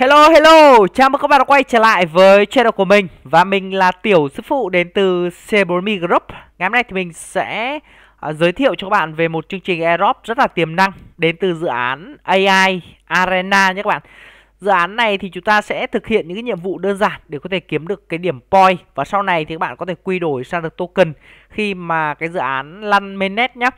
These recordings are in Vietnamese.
Hello hello, chào mừng các bạn đã quay trở lại với channel của mình Và mình là Tiểu Sư Phụ đến từ c Sebormi Group Ngày hôm nay thì mình sẽ uh, giới thiệu cho các bạn về một chương trình airdrop rất là tiềm năng Đến từ dự án AI Arena nhé các bạn Dự án này thì chúng ta sẽ thực hiện những cái nhiệm vụ đơn giản để có thể kiếm được cái điểm point Và sau này thì các bạn có thể quy đổi sang được token khi mà cái dự án lăn mainnet nhé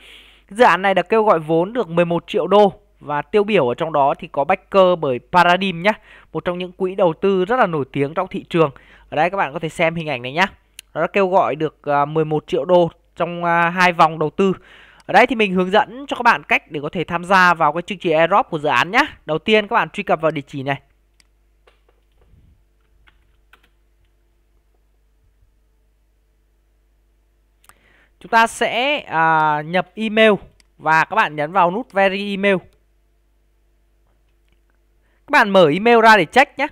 Dự án này đã kêu gọi vốn được 11 triệu đô và tiêu biểu ở trong đó thì có backer bởi Paradigm nhé Một trong những quỹ đầu tư rất là nổi tiếng trong thị trường Ở đây các bạn có thể xem hình ảnh này nhé Nó đã kêu gọi được 11 à, triệu đô trong à, hai vòng đầu tư ở đây thì mình hướng dẫn cho các bạn cách để có thể tham gia vào cái chương trình airdrop của dự án nhé. Đầu tiên các bạn truy cập vào địa chỉ này. Chúng ta sẽ à, nhập email và các bạn nhấn vào nút verify email. Các bạn mở email ra để check nhé.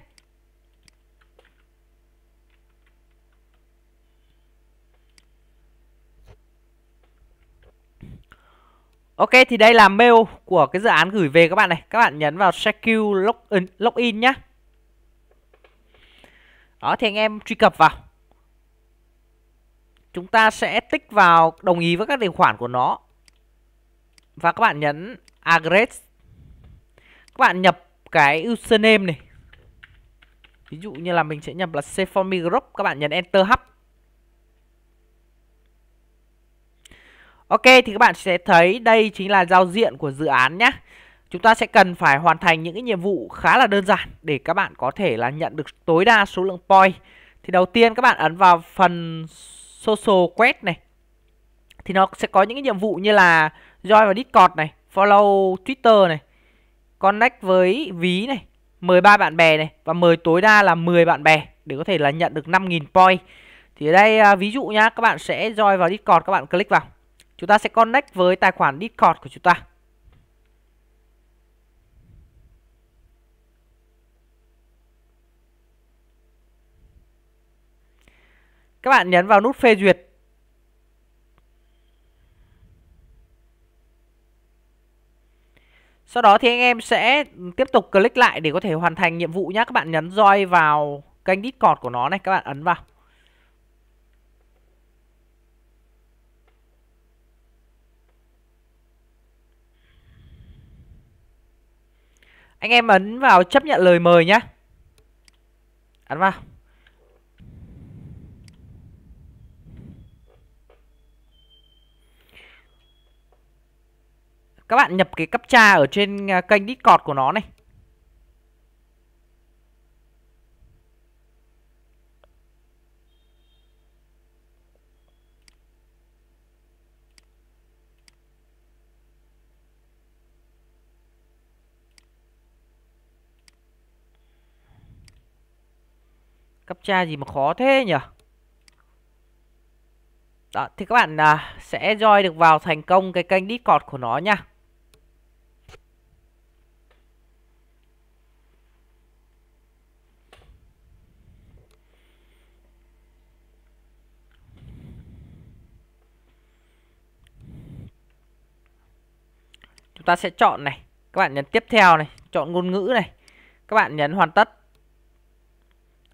Ok thì đây là mail của cái dự án gửi về các bạn này. Các bạn nhấn vào secure login, ừ, login nhé. Đó thì anh em truy cập vào. Chúng ta sẽ tích vào đồng ý với các điều khoản của nó. Và các bạn nhấn agree Các bạn nhập cái username này Ví dụ như là mình sẽ nhập là Cformi Group Các bạn nhấn Enter Hub Ok thì các bạn sẽ thấy đây chính là giao diện của dự án nhé Chúng ta sẽ cần phải hoàn thành những cái nhiệm vụ khá là đơn giản Để các bạn có thể là nhận được tối đa số lượng point Thì đầu tiên các bạn ấn vào phần social quest này Thì nó sẽ có những cái nhiệm vụ như là join vào Discord này Follow Twitter này connect với ví này, mời ba bạn bè này và mời tối đa là 10 bạn bè để có thể là nhận được 5.000 point. Thì ở đây à, ví dụ nhá, các bạn sẽ join vào Discord các bạn click vào. Chúng ta sẽ connect với tài khoản Discord của chúng ta. Các bạn nhấn vào nút phê duyệt Sau đó thì anh em sẽ tiếp tục click lại để có thể hoàn thành nhiệm vụ nhé. Các bạn nhấn roi vào kênh Discord của nó này. Các bạn ấn vào. Anh em ấn vào chấp nhận lời mời nhé. Ấn vào. các bạn nhập cái cấp captcha ở trên à, kênh Discord của nó này. cấp captcha gì mà khó thế nhỉ? Đó, thì các bạn à, sẽ join được vào thành công cái kênh Discord của nó nha. ta sẽ chọn này các bạn nhấn tiếp theo này chọn ngôn ngữ này các bạn nhấn hoàn tất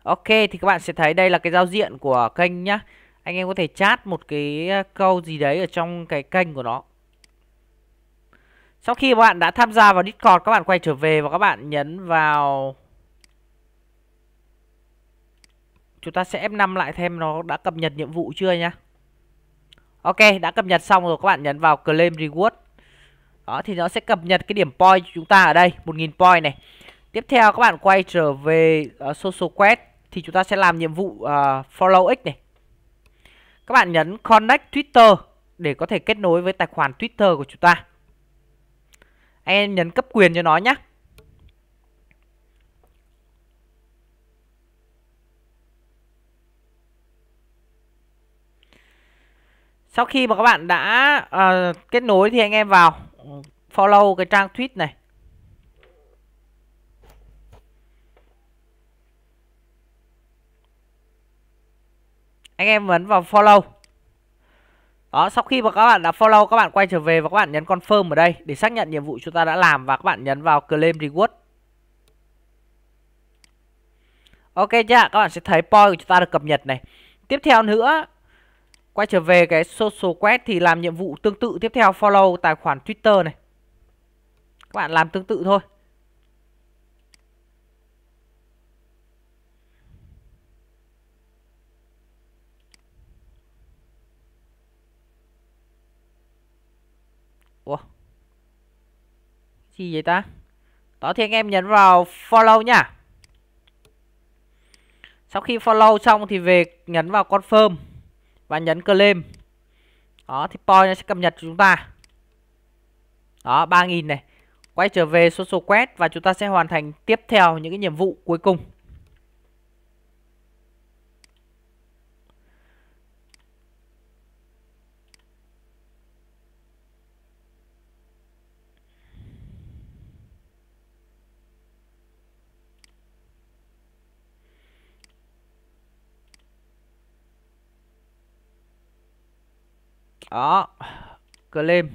ok thì các bạn sẽ thấy đây là cái giao diện của kênh nhá anh em có thể chat một cái ờ, câu gì đấy ở trong cái kênh của nó sau khi các bạn đã tham gia vào discord các bạn quay trở về và các bạn nhấn vào chúng ta sẽ F5 lại thêm nó đã cập nhật nhiệm vụ chưa nhá ok đã cập nhật xong rồi các bạn nhấn vào claim reward đó thì nó sẽ cập nhật cái điểm point chúng ta ở đây 1000 point này tiếp theo các bạn quay trở về uh, social quest thì chúng ta sẽ làm nhiệm vụ uh, ờ, follow x này các bạn nhấn connect twitter để có thể kết nối với tài khoản twitter của chúng ta anh em nhấn cấp quyền cho nó nhé Sau khi mà các bạn đã uh, kết nối thì anh em vào follow cái trang tweet này anh em ấn vào follow đó sau khi mà các bạn đã follow các bạn quay trở về và các bạn nhấn confirm ở đây để xác nhận nhiệm vụ chúng ta đã làm và các bạn nhấn vào claim reward ok chưa các bạn sẽ thấy point của chúng ta được cập nhật này tiếp theo nữa quay trở về cái social quest thì làm nhiệm vụ tương tự tiếp theo follow tài khoản twitter này các bạn làm tương tự thôi Ủa Gì vậy ta Đó thì anh em nhấn vào follow nhá Sau khi follow xong thì về nhấn vào confirm Và nhấn claim Đó thì point nó sẽ cập nhật cho chúng ta Đó 3.000 này quay trở về social quest và chúng ta sẽ hoàn thành tiếp theo những cái nhiệm vụ cuối cùng đó claim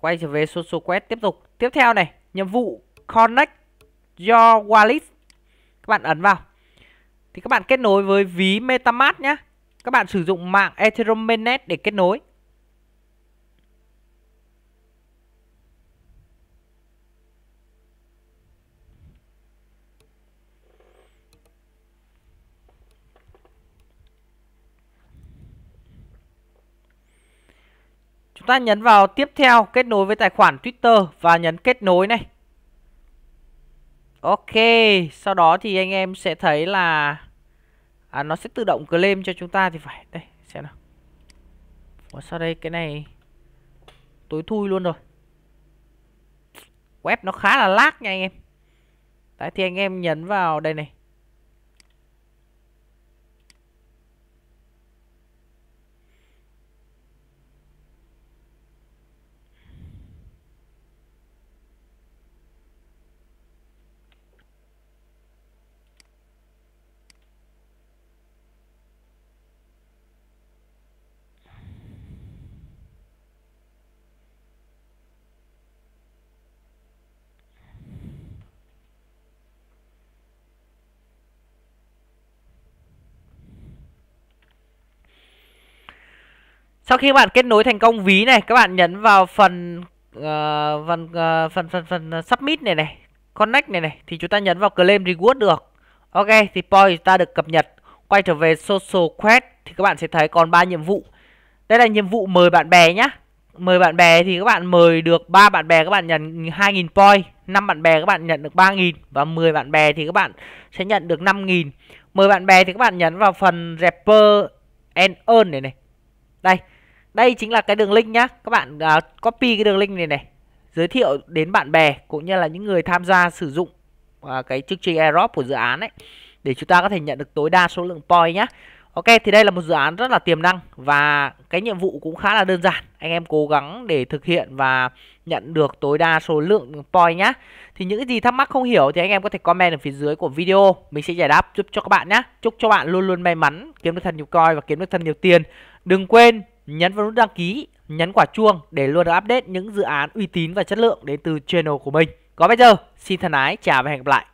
quay trở về social quest tiếp tục tiếp theo này nhiệm vụ connect your wallet các bạn ấn vào thì các bạn kết nối với ví metamask nhé các bạn sử dụng mạng ethereum mainnet để kết nối Chúng ta nhấn vào tiếp theo kết nối với tài khoản Twitter và nhấn kết nối này. Ok, sau đó thì anh em sẽ thấy là à, nó sẽ tự động claim cho chúng ta thì phải. Đây, xem nào. Ủa sao đây cái này tối thui luôn rồi. Web nó khá là lag nha anh em. tại thì anh em nhấn vào đây này. sau khi các bạn kết nối thành công ví này các bạn nhấn vào phần uh, phần, uh, phần phần phần ờ, submit này này connect này này thì chúng ta nhấn vào claim reward được ok thì point ta được cập nhật quay trở về social quest thì các bạn sẽ thấy còn ba nhiệm vụ đây là nhiệm vụ mời bạn bè nhá mời bạn bè thì các bạn mời được ba bạn bè các bạn nhận 2.000 point 5 bạn bè các bạn nhận được 3.000 và 10 bạn bè thì các bạn sẽ nhận được 5.000 Mời bạn bè thì các bạn nhấn vào phần rapper and earn này này đây đây chính là cái đường link nhá các bạn uh, copy cái đường link này này giới thiệu đến bạn bè cũng như là những người tham gia sử dụng uh, cái chương trình airdrop của dự án ấy để chúng ta có thể nhận được tối đa số lượng point nhá Ok thì đây là một dự án rất là tiềm năng và cái nhiệm vụ cũng khá là đơn giản. Anh em cố gắng để thực hiện và nhận được tối đa số lượng point nhá. Thì những cái gì thắc mắc không hiểu thì anh em có thể comment ở phía dưới của video, mình sẽ giải đáp giúp cho các bạn nhá. Chúc cho bạn luôn luôn may mắn, kiếm được thật nhiều coin và kiếm được thật nhiều tiền. Đừng quên nhấn vào nút đăng ký, nhấn quả chuông để luôn được update những dự án uy tín và chất lượng đến từ channel của mình. có bây giờ, xin thân ái, chào và hẹn gặp lại.